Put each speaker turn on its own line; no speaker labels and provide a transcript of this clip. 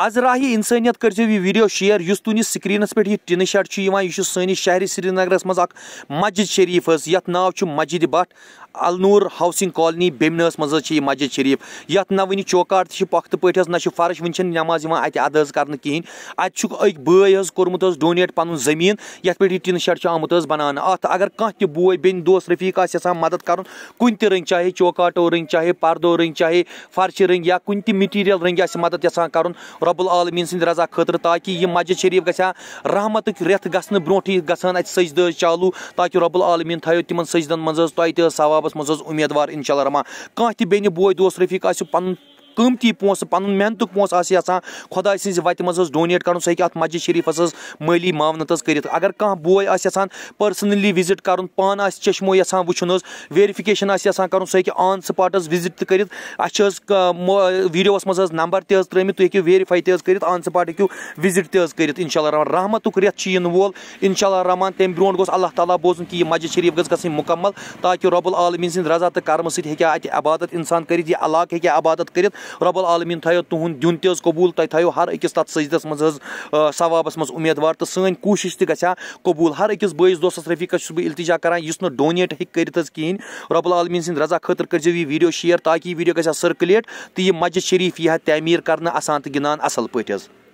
آزراحی انسانیت کر video share اس سکرینس یہ ٹن شیڈ سہری سری نگر منجد شریف حس نو مسجد بٹ الاؤسنگ کالنی بمنہس مز مسجد شرریف ن چوکا تش پختہ پاٹ نرش ون نماز اتنے ادا کر بے حسم ڈونیٹ پن زمین یتھ یہ ٹن شیڈ آپ بنانا اتر کوئے بن دفیق یس مدد کر رنگ چاہے چوکاٹو رنگ چاہے پردو رنگ چاہے فرشی رنگ یا کن تی مٹیر رنگ مدد یس رب العالمین رضا خطر تاکہ یہ مسجد شریف گھا رحمت رتھ گھسن بروٹ گھنٹہ سجد چالو تاکہ رب العالمین تھو تنگ سجدن محسوس توابس موثوار انشاء الرحمہ کن بو دور رفیق پن قۭمتی پونٛسہٕ پَنُن محنتُک پونٛسہٕ آسہِ پن خۄداے سٕنٛزِ وَتہِ منٛز حظ ڈونیٹ کَرُن کَرُن سُہ ہیٚکہِ اَتھ مسجِد شریٖفَس حظ حظ مٲلی معاونت کٔرِتھ اگر کانٛہہ بوے آسہِ آسہِ پٔرسٕنٔلی وِزِٹ پانہٕ کر سک وٕچھُن حظ ویرِفِکیشَن آسہِ کروس کَرُن سُہ ہیٚکہِ آن سٕپاٹ حظ وِزِٹ تہِ کٔرِتھ اَسہِ چھِ حظ ویٖڈیووَس منٛز حظ نمبر تہِ حظ تُہۍ ہیٚکِو ویرِفاے تہِ حظ کٔرِتھ آن سٕپاٹ ہیٚکِو وِزِٹ تہِ حظ کٔرِتھ اِنشاء اللہ رحمان رحمتُک رٮ۪تھ رحمت یِنہٕ وول اِنشاء اللہ رحمان تَمہِ برونٛٹھ گوٚژھ اللہ تعالیٰ بوزُن کہِ یہِ مسجِد شریٖف گٔژھ گژھٕنۍ مُکمل تاکہِ گز العالمیٖن مکمل رضا تہٕ کرمہٕ سۭتۍ ہیٚکہِ ہا اَتہِ عبادت اِنسان کٔرِتھ یہِ علاقہٕ ہیٚکہِ ہا عبادت کٔرِتھ رب العالم تاؤ تین تحت قبول تھی تا ہر ایک تر سجدس منظر ثوابس مددوار تو سیون کوشش تہ قبول ہر ایک بس بہت التجا کران کرس نو ڈونیٹ ہر کھین رالمین سر رضا خطرو یہ ویڈیو شیئر تاکہ یہ ویڈیو گز سرکلیٹ تو یہ مجد شرف یہ تعمیر کران گا